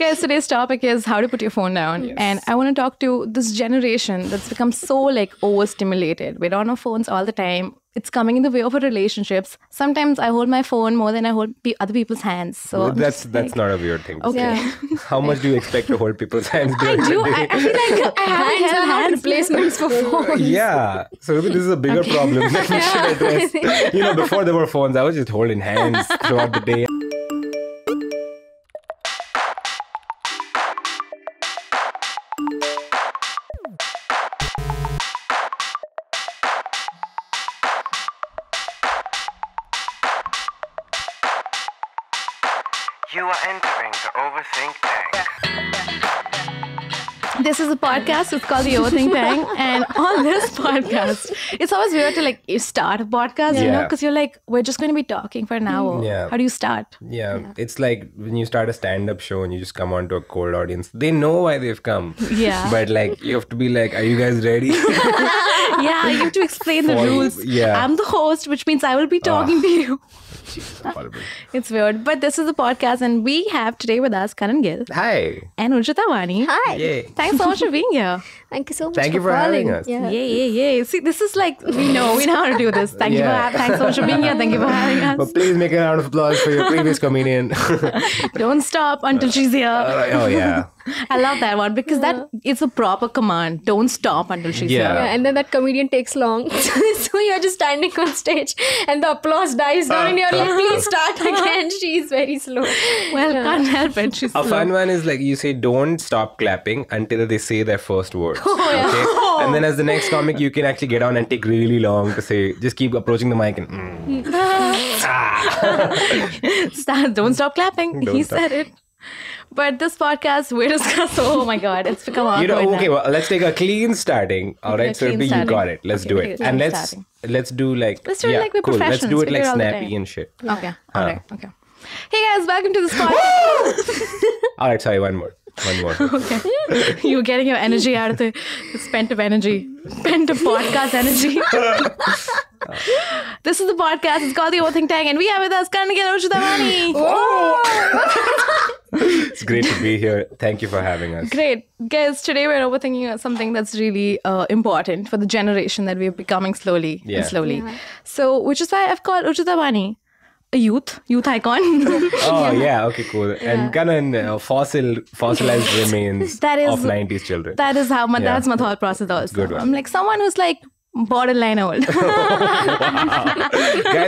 Guys, today's topic is how to put your phone down. Yes. And I want to talk to this generation that's become so like overstimulated. We're on our phones all the time. It's coming in the way of our relationships. Sometimes I hold my phone more than I hold pe- other people's hands. So well, that's that's like, not a weird thing. Okay. Yeah. how much do you expect to hold people's hands? I do. I, I feel like I have hand, hand for phones. Yeah. So this is a bigger okay. problem that we should address. you know, before there were phones, I was just holding hands throughout the day. You are entering the Overthink Tank. This is a podcast. It's called the Overthink Tank, and on this podcast, it's always weird to like start a podcast, yeah. you know, because you're like, we're just going to be talking for an hour. Yeah. How do you start? Yeah. yeah. it's like when you start a stand-up show and you just come onto a cold audience. They know why they've come. Yeah, but like you have to be like, are you guys ready? yeah, you have to explain For, the rules. Yeah. I'm the host, which means I will be talking uh, to you. it's weird. But this is the podcast, and we have today with us Karan Gill. Hi. And Urjita Wani. Hi. Yay. Thanks so much for being here. Thank you so much. Thank for you for calling. having us. Yeah. yeah, yeah, yeah. See, this is like, we know, we know how to do this. Thank yeah. you for having Thanks so much for being here. Thank you for having us. But please make a round of applause for your previous comedian. Don't stop until she's here. Uh, oh, yeah. I love that one because yeah. a proper command. Don't stop until she's yeah. yeah and then that comedian takes long. so you're just standing on stage and the applause dies down and you're like, uh, please uh, start uh. again. She's very slow. Well, yeah. can't help it. She's a slow. fun one is like you say, don't stop clapping until they say their first words. Oh, yeah. okay? Oh. And then as the next comic, you can actually get on and take really long to say, just keep approaching the mic and. Mm. Ah. don't stop clapping. Don't he stop. said it. But this podcast, we're discussing. Oh my god, it's become awkward. You know, okay, now. well, let's take a clean starting. All right, okay, you got it. Let's okay, do it, and let's starting. let's do like let's do it yeah, like we're cool. Let's do it like snappy and shit. Yeah. Okay, okay. Hey guys, welcome to this podcast. all right, sorry, one more. One more. okay. You're getting your energy out of the spent of energy, spent of podcast energy. this is the podcast. It's called The Overthink Tank, and we have with us Karnagil Ushudavani. Oh! it's great to be here. Thank you for having us. Great. Guys, today we're overthinking something that's really uh, important for the generation that we're becoming slowly yeah. and slowly. Yeah. So, which is why I've called Uchita Bani a youth, youth icon. oh, yeah. yeah. Okay, cool. Yeah. And kind of uh, fossil, fossilized remains that is, of 90s children. That is how my, that's my thought process also. Good one. I'm like someone who's like borderline old. Guys,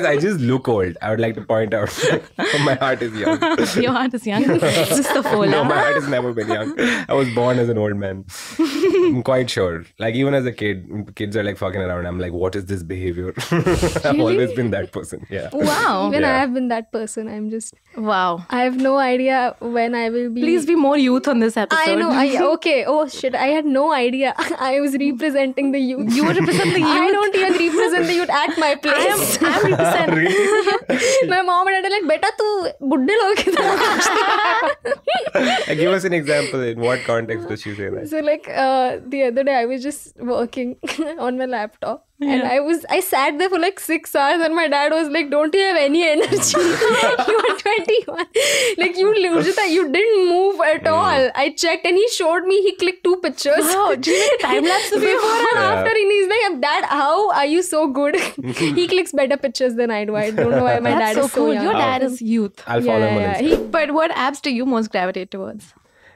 I just look old. I would like to point out my heart is young. Your heart is young. It's just the fola. No, my heart has never been young. I was born as an old man. I'm quite sure. Like even as a kid, kids are like fucking around. I'm like, what is this behavior? I've always been that person. Yeah. Wow. Even yeah. I have been that person. I'm just Wow. I have no idea when I will be Please be more youth on this episode. I know. I okay. Oh shit. I had no idea. I was representing the youth. You were representing the I don't even represent the youth at my place. I am, I am represent. my mom and dad are like, "Beta, tu budde log uh, Give us an example. In what context does she say that? So like uh, the other day, I was just working on my laptop yeah. And I was I sat there for like six hours and my dad was like, Don't you have any energy? You're 21. like you Urjita, you didn't move at yeah. Hmm. all. I checked and he showed me, he clicked two pictures. Wow, time lapse before and yeah. after and he's like, Dad, how are you so good? he clicks better pictures than I do. I don't know why my That's dad so is cool. so cool. Your dad I'll, is youth. I'll follow him on Instagram. He, but what apps do you most gravitate towards?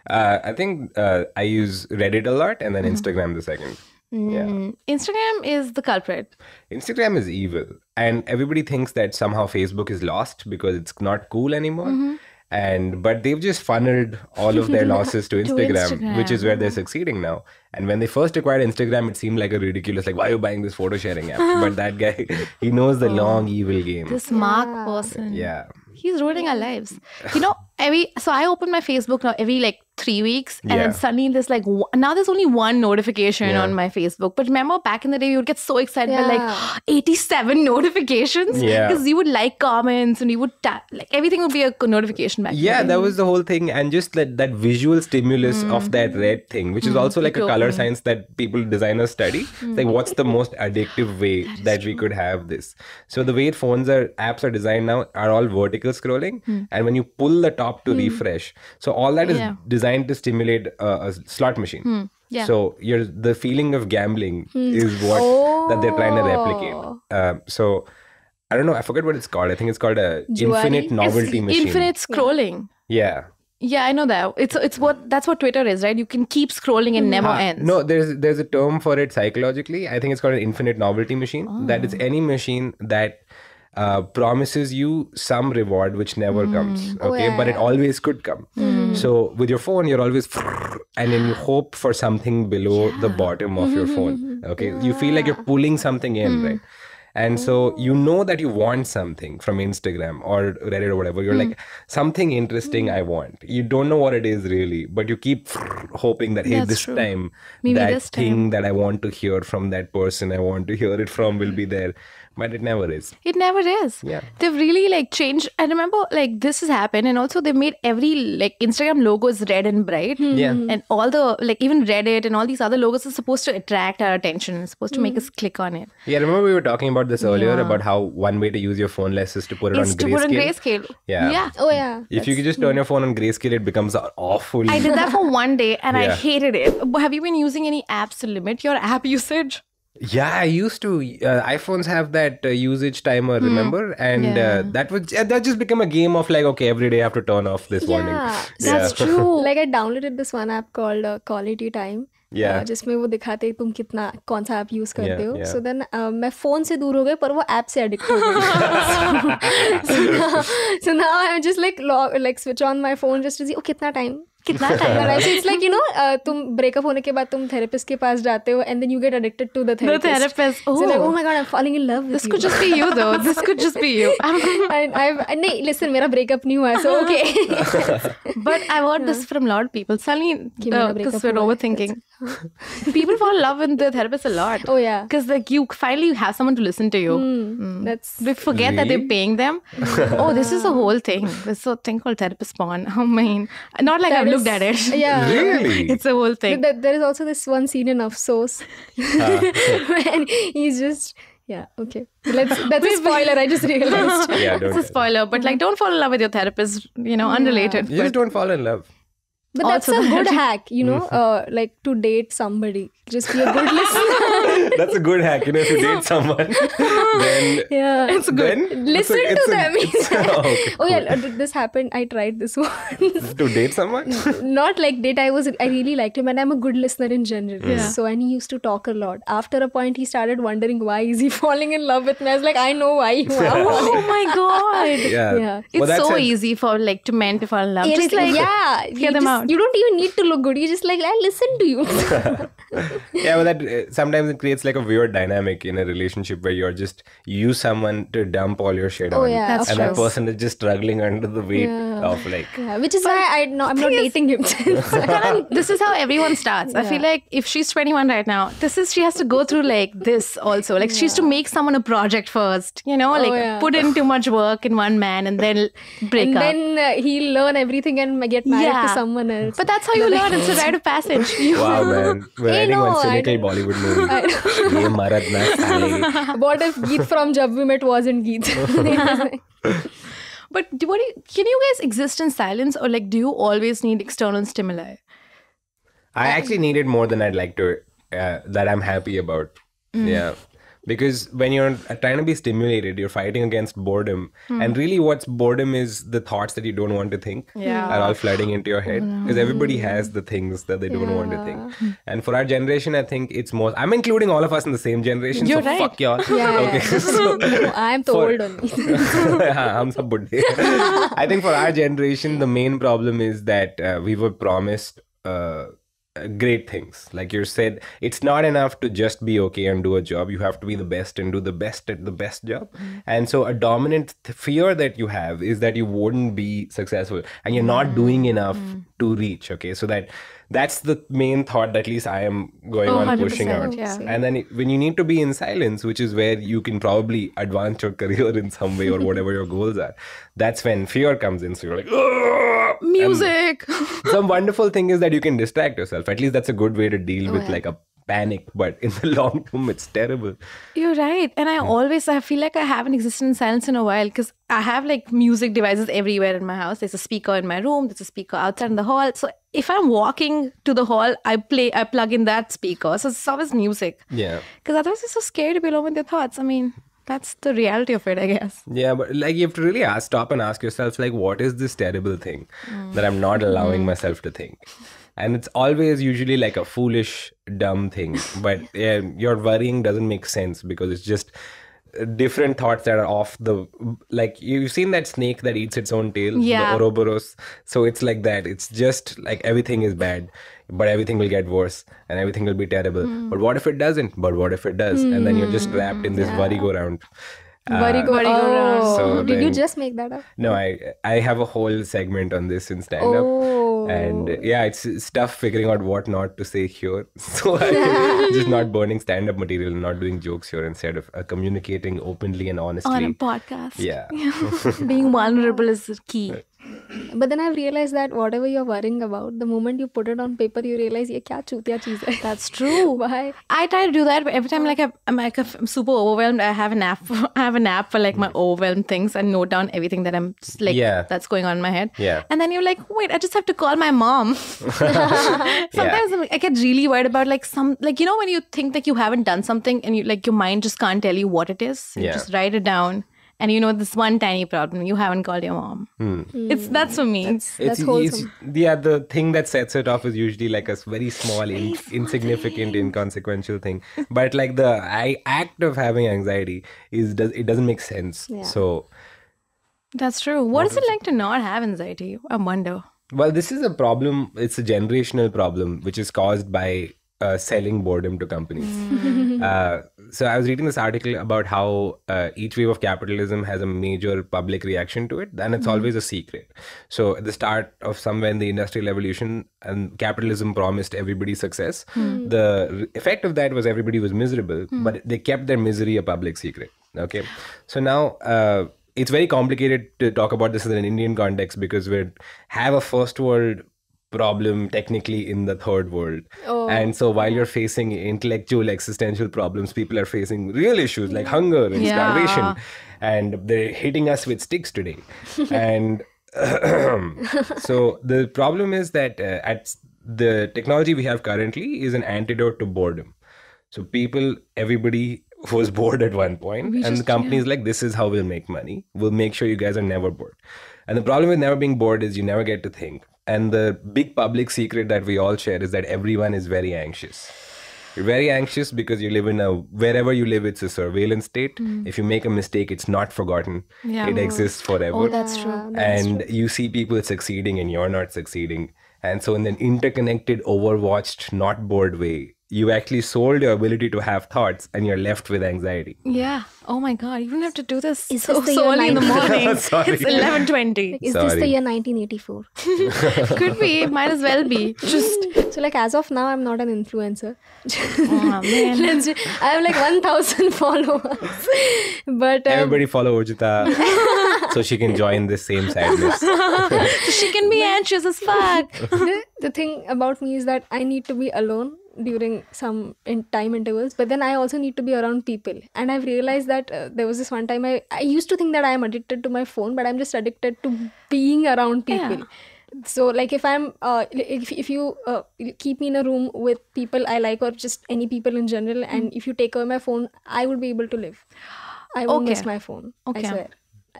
Uh, I think uh, I use Reddit a lot and then mm-hmm. Instagram the second. Yeah. Hmm. Instagram is the culprit. Instagram is evil. And everybody thinks that somehow Facebook is lost because it's not cool anymore. Mm-hmm. And but they've just funneled all of their losses to, Instagram, to Instagram, which is where they're succeeding now. And when they first acquired Instagram, it seemed like a ridiculous, like, why are you buying this photo sharing app? but that guy, he knows the oh, long evil game. This Mark person. Yeah. He's ruining our lives. You know, every so I open my Facebook now every like three weeks, and yeah. then suddenly there's like now there's only one notification yeah. on my Facebook. But remember back in the day, you would get so excited yeah. by like 87 notifications because you would like comments and you would ta- like everything would be a notification back. Yeah, that was the whole thing, and just that that visual stimulus mm. of that red thing, which is mm. also like it a color me. science that people designers study. Mm. Like, what's the most addictive way that, that we could have this? So the way phones are apps are designed now are all vertical scrolling, hmm. and when you pull the top stop to hmm. refresh. So all that is yeah. designed to stimulate a, a slot machine. Hmm. Yeah. So you're the feeling of gambling hmm. is what oh. that they're trying to oh. replicate. Uh, so I don't know. I forget what it's called. I think it's called a Juari. infinite novelty it's machine. Infinite scrolling. Yeah. Yeah, I know that. It's it's what that's what Twitter is, right? You can keep scrolling and never uh, ends. No, there's there's a term for it psychologically. I think it's called an infinite novelty machine. Oh. That it's any machine that uh, promises you some reward which never mm. comes oh, okay but it always could come mm. so with your phone you're always and then you hope for something below yeah. the bottom of your phone okay you feel like you're pulling something in hmm. right and so oh. you know that you want something from Instagram or Reddit or whatever. You're mm. like, something interesting hmm. I want. You don't know what it is really, but you keep hoping that, hey, this time, Maybe that this thing that I want to hear from that person, I want to hear it from, will be there but it never is it never is yeah they've really like changed i remember like this has happened and also they made every like instagram logos red and bright mm. yeah and all the like even reddit and all these other logos are supposed to attract our attention it's supposed to make hmm. us click on it yeah I remember we were talking about this earlier yeah. about how one way to use your phone less is to put it is on to grayscale. put on grayscale yeah yeah oh yeah if That's, you could just turn your phone on grayscale it becomes awful i did that for one day and yeah. i hated it have you been using any apps to limit your app usage yeah, I used to. Uh, iPhones have that uh, usage timer, mm. remember? And uh, yeah. uh, that would that just became a game of like, okay, every day I have to turn off this yeah, warning. That's yeah. true. like I downloaded this one app called uh, Quality Time. Uh, जिसमें वो दिखाते तुम कितना कौन सा app use करते हो so then uh, मैं फोन से दूर हो गए, पर वो ऐप से एडिक्ट हो गई so now I am just like like switch on my phone just कितना टाइम कितना time it's like you know तुम ब्रेकअप होने के बाद तुम थेरेपिस्ट के पास जाते हो and then you get addicted to the therapist oh my god I am falling in love this could just be you though this could just be you and I नहीं listen मेरा breakup नहीं हुआ सो okay but I heard this from lot people suddenly cuz we're overthinking people fall in love with their therapist a lot oh yeah cuz like you finally have someone to listen to you mm, mm. that's forget really? that they're paying them oh this is a whole thing there's a thing called therapist porn not like I've looked at it. Yeah. Really? It's a whole thing. There is also this one scene in Of Source ah, when he's just yeah okay let's that's a spoiler i just realized yeah, it's a spoiler but like don't fall in love with your therapist you know unrelated yeah. just don't fall in love but that's a good hack you know mm-hmm. uh, like to date somebody just be a good listener that's a good hack. You know, if you date someone, then yeah, it's good. Listen it's a, it's to a, them. A, oh, okay, oh yeah, this happened. I tried this one to date someone. Not like date. I was. I really liked him, and I'm a good listener in general. Yeah. So and he used to talk a lot. After a point, he started wondering why is he falling in love with me. I was like, I know why you are. oh my god. Yeah. yeah. It's well, so easy for like to men to fall in love. It's just like yeah, hear them just, out. You don't even need to look good. You just like I listen to you yeah, well, that uh, sometimes it creates like a weird dynamic in a relationship where you're just you use someone to dump all your shit oh, on, yeah, and that person is just struggling under the weight yeah. of like. Yeah, which is why I no, I'm not dating him. this is how everyone starts. I feel like if she's 21 right now, this is she has to go through like this also. Like she has to make someone a project first, you know, oh, like oh, put in too much work in one man and then break and up. And then uh, he'll learn everything and get married to someone else. But that's how you learn. It's a rite of passage. wow, man. Well, writing know, one cynical Bollywood movie. What if Geet from Jab We Met wasn't Geet? but do, what do you, can you guys exist in silence or like do you always need external stimuli? I actually need it more than I'd like to. Uh, that I'm happy about. Mm. Yeah because when you're trying to be stimulated you're fighting against boredom mm. and really what's boredom is the thoughts that you don't want to think yeah. are all flooding into your head because no. everybody hmm. has the things that they don't want to think and for our generation i think it's more i'm including all of us in the same generation you're so right. fuck y'all yeah, okay so, i'm the old only i'm sab i think for our generation the main problem is that uh, we were promised uh, great things like you said it's not enough to just be okay and do a job you have to be the best and do the best at the best job mm-hmm. and so a dominant fear that you have is that you wouldn't be successful and you're not mm-hmm. doing enough mm-hmm. to reach okay so that that's the main thought that at least i am going oh, on pushing out yeah. and then it, when you need to be in silence which is where you can probably advance your career in some way or whatever your goals are that's when fear comes in so you're like music. some wonderful thing is that you can distract yourself. At least that's a good way to deal with like a panic but in the long term it's terrible you're right and i yeah. always i feel like i haven't existed in silence in a while because i have like music devices everywhere in my house there's a speaker in my room there's a speaker outside in the hall so if i'm walking to the hall i play i plug in that speaker so it's always music yeah because otherwise it's so scary to be alone with your thoughts i mean that's the reality of it i guess yeah but like you have to really ask, stop and ask yourself like what is this terrible thing mm. that i'm not allowing mm. myself to think and it's always usually like a foolish dumb thing but yeah, your worrying doesn't make sense because it's just different thoughts that are off the like you've seen that snake that eats its own tail yeah. the Ouroboros so it's like that it's just like everything is bad but everything will get worse and everything will be terrible mm. but what if it doesn't but what if it does mm. and then you're just trapped in this hmm. yeah. worry go round uh, oh. So Did then, you just make that up? No, I I have a whole segment on this in stand up. Oh. And yeah, it's, it's tough figuring out what not to say here. So I'm just not burning stand up material, not doing jokes here instead of uh, communicating openly and honestly. On a podcast. Yeah. Being vulnerable is key but then I've realized that whatever you're worrying about, the moment you put it on paper, you realize ये क्या चूतिया चीज That's true. Why? I try to do that every time. Like I'm like I'm super overwhelmed. I have an app. For, I have an app for like my overwhelmed things and note down everything that I'm like yeah. that's going on in my head. Yeah. And then you're like, wait, I just have to call my mom. Sometimes yeah. I get really worried about like some like you know when you think that you haven't done something and you like your mind just can't tell you what it is. Yeah. You just write it down and you know this one tiny problem you haven't called your mom hmm. it's that's for me that's, it's, wholesome. It's, yeah the thing that sets it off is usually like a very small in, insignificant inconsequential thing but like the I, act of having anxiety is does it doesn't make sense yeah. so that's true what, what is it like to not have anxiety i wonder well this is a problem it's a generational problem which is caused by uh, selling boredom to companies hmm. uh, so I was reading this article about how uh, each wave of capitalism has a major public reaction to it, and it's mm-hmm. always a secret. So at the start of somewhere in the industrial revolution, and um, capitalism promised everybody success. Mm-hmm. The effect of that was everybody was miserable, mm-hmm. but they kept their misery a public secret. Okay, so now. Uh, it's very complicated to talk about this in an Indian context because we have a first world problem technically in the third world oh. and so while you're facing intellectual existential problems people are facing real issues like hunger and yeah. starvation and they're hitting us with sticks today and so the problem is that uh, at the technology we have currently is an antidote to boredom so people everybody was bored at one point, we and just, companies yeah. like this is how we'll make money we'll make sure you guys are never bored and the problem with never being bored is you never get to think. And the big public secret that we all share is that everyone is very anxious. You're very anxious because you live in a wherever you live, it's a surveillance state. Mm. If you make a mistake, it's not forgotten. Yeah, it exists forever. Oh, that's true. That's and true. you see people succeeding and you're not succeeding. And so, in an interconnected, overwatched, not bored way, you actually sold your ability to have thoughts and you're left with anxiety. Yeah. Oh my God. You don't have to do this Is so, this so early 19- in the morning. it's 11.20. Is Sorry. this the year 1984? Could be. Might as well be. Just. So like as of now, I'm not an influencer. oh, man. I have like 1,000 followers. But um, Everybody follow Ojita so she can join this same sadness. she can be anxious as fuck. the thing about me is that I need to be alone during some in time intervals but then i also need to be around people and i've realized that uh, there was this one time I, I used to think that i am addicted to my phone but i'm just addicted to being around people yeah. so like if i'm uh, if, if you uh, keep me in a room with people i like or just any people in general mm. and if you take away my phone i would be able to live i will okay. miss my phone okay. i swear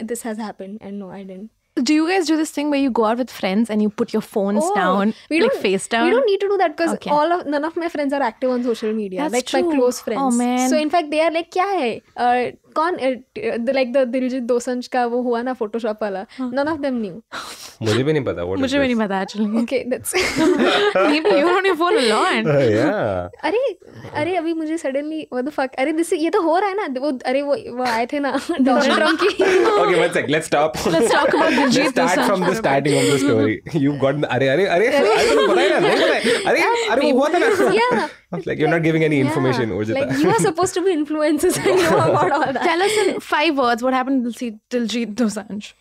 this has happened and no i didn't do you guys do this thing where you go out with friends and you put your phones oh, down, we like face down? We don't need to do that because okay. all of none of my friends are active on social media. That's like true. my close oh, friends. Oh man! So in fact, they are like, "Kya hai? Uh, कौन like the Diljit Dosanjh का वो हुआ ना Photoshop वाला none of them new मुझे भी नहीं पता मुझे भी नहीं पता actually okay that's you don't follow lawn अरे अरे अभी मुझे सडनली व्हाट द फक अरे दिस ये तो हो रहा है ना वो अरे वो वो आए थे ना डोनाल्ड ट्रम्प की okay one sec let's stop let's talk about Diljit Dosanjh start from the starting of the story you got अरे अरे अरे अरे अरे अरे अरे हुआ था ना like, like you're not giving any yeah, information, Urjita. Like you are supposed to be influencers and know about all that. Tell us in five words what happened to see Diljit Dosanjh.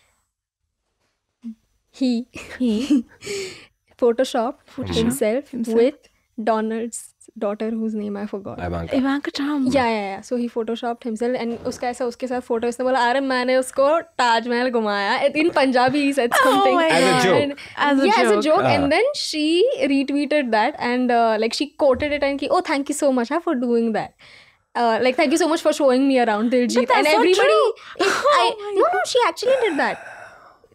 He he photoshopped himself, himself with Donald's daughter whose name I forgot Ivanka Trump yeah yeah so he photoshopped himself and उसका ऐसा उसके साथ photo इसने बोला अरे मैंने उसको ताजमहल घुमाया in Punjabi he said something as a joke and then she retweeted that and like she quoted it and की oh thank you so much for doing that Uh, like thank you so much for showing me around Diljit and everybody. So oh no, no, she actually did that.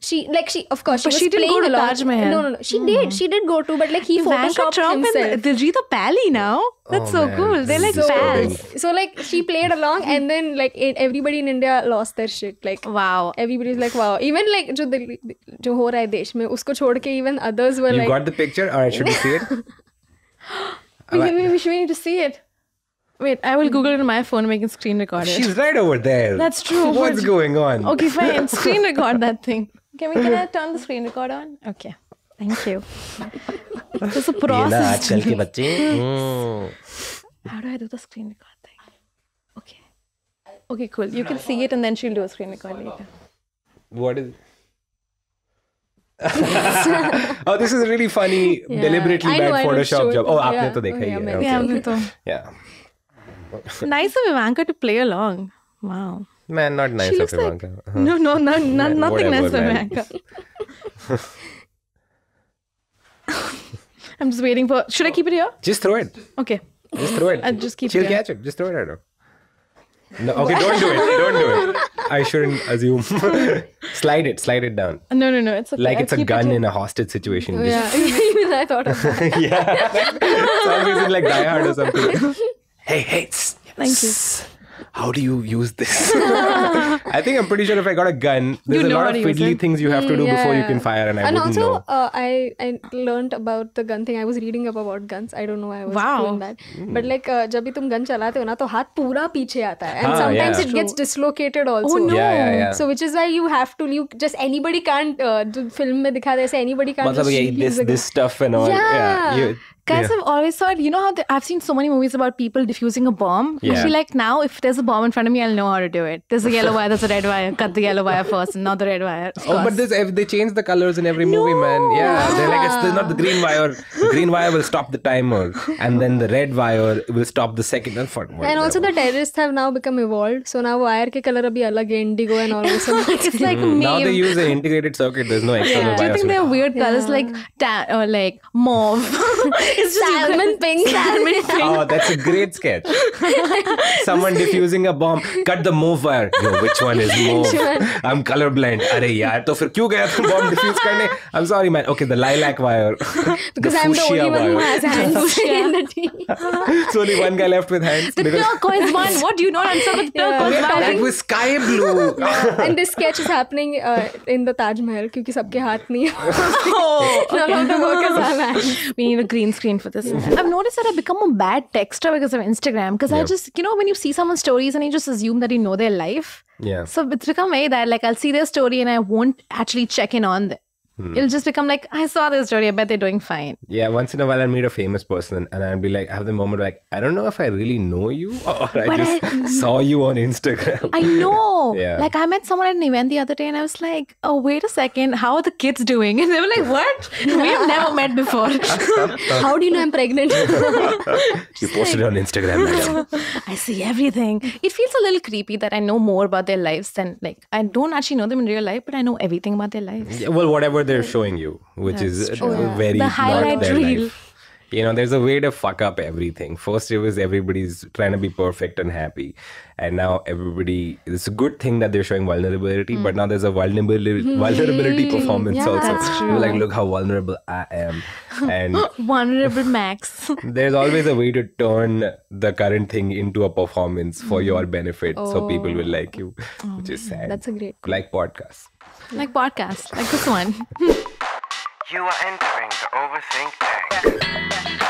she like she of course she but was she didn't go to Taj Mahal. No, no, no. She mm did. She did go to, but like he Ivanka photoshopped Trump himself. and Diljit pally now. That's oh, so man. cool. They're like so, pals. So like she played along, and then like it, everybody in India lost their shit. Like wow, everybody's like wow. Even like जो दिल जो हो रहा है देश में even others were you like. You got the picture? or I should we see it? we, we, we, we need to see it. Wait, I will Google it on my phone. making screen record it. She's right over there. That's true. What's going on? Okay, fine. Screen record that thing. Can we can I turn the screen record on? Okay. Thank you. is a process. Hmm. How do I do the screen record thing? Okay. Okay, cool. You can see it and then she'll do a screen record later. What is? oh, this is a really funny, yeah. deliberately I bad know, Photoshop job. Oh, yeah. आपने तो देखा ही oh, Yeah, Yeah. nice of Ivanka to play along. Wow. Man, not nice of Ivanka. Like, uh-huh. No, no, no, no man, nothing nice of Ivanka. I'm just waiting for. Should I keep it here? Just throw it. Okay. Just throw it. I'll just keep She'll it. She'll catch it. Just throw it at her. No, okay, don't do it. Don't do it. I shouldn't assume. slide it, slide it down. No, no, no. It's okay. Like it's I'll a gun it in a hostage situation. yeah, even I thought of that. yeah. reason like Die Hard or something. hey, hey. Thank you how do you use this? I think I'm pretty sure if I got a gun, there's you know a lot of fiddly things you have to do yeah. Mm, before you can fire, and I and wouldn't also, know. Uh, I I learned about the gun thing. I was reading up about guns. I don't know why I was wow. doing that. Mm. But like, uh, जब भी तुम gun चलाते हो ना तो हाथ पूरा पीछे आता है, and ah, sometimes yeah. it gets dislocated oh, also. Oh no! Yeah, yeah, yeah. So which is why you have to you just anybody can't uh, film film में दिखा ऐसे anybody can't. मतलब ये this this stuff and all. Yeah. yeah you, Guys, yeah. I've always thought, you know how the, I've seen so many movies about people defusing a bomb. Yeah. Actually, like now, if there's a bomb in front of me, I'll know how to do it. There's a yellow wire, there's a red wire. Cut the yellow wire first, not the red wire. Oh, course. but this they change the colors in every no. movie, man. Yeah, they're like it's, not the green wire. The green wire will stop the timer, and then the red wire will stop the second. And, one. and also the terrorists have now become evolved. So now wire ke color abhi alag indigo and all this. it's like mm. Now they use an integrated circuit. There's no external yeah. wire. Do you think they're weird colors like ta- or like mauve? it's just salmon, human pink. Salmon pink. Oh, that's a great sketch. Someone diffusing a bomb. Cut the move wire. Yo, which one is move? I'm colorblind. अरे यार तो फिर क्यों गया तुम bomb diffuse करने? I'm sorry man. Okay, the lilac wire. because the I'm the only one who has hands in the team. it's only one guy left with hands. The turquoise because... one. What do you not answer with turquoise? Yeah. That was sky blue. and this sketch is happening uh, in the Taj Mahal because सबके हाथ नहीं हैं. hands. We need a green screen for this. I've noticed that I've become a bad texter because of Instagram. Because I just, you know, when you see someone's stories and you just assume that you know their life. Yeah. So it's become a that like I'll see their story and I won't actually check in on them. Hmm. It'll just become like, I saw this story. I bet they're doing fine. Yeah. Once in a while, i meet a famous person and i would be like, I have the moment like, I don't know if I really know you or I but just I, saw you on Instagram. I know. yeah. Like, I met someone at an event the other day and I was like, oh, wait a second. How are the kids doing? And they were like, what? we have never met before. How do you know I'm pregnant? you posted like, on Instagram. I see everything. It feels a little creepy that I know more about their lives than, like, I don't actually know them in real life, but I know everything about their lives. Yeah, well, whatever what they're showing you, which That's is true. very the highlight reel. Life. You know, there's a way to fuck up everything. First, it was everybody's trying to be perfect and happy, and now everybody. It's a good thing that they're showing vulnerability, mm. but hmm. now there's a hmm. vulnerability vulnerability performance yeah, also. Like, look how vulnerable I am, and vulnerable Max. there's always a way to turn the current thing into a performance for hmm. your benefit, oh. so people oh. will like you, oh, which is oh, sad. That's a great like podcasts. Like podcast, like this one. you are entering the Overthink Tank.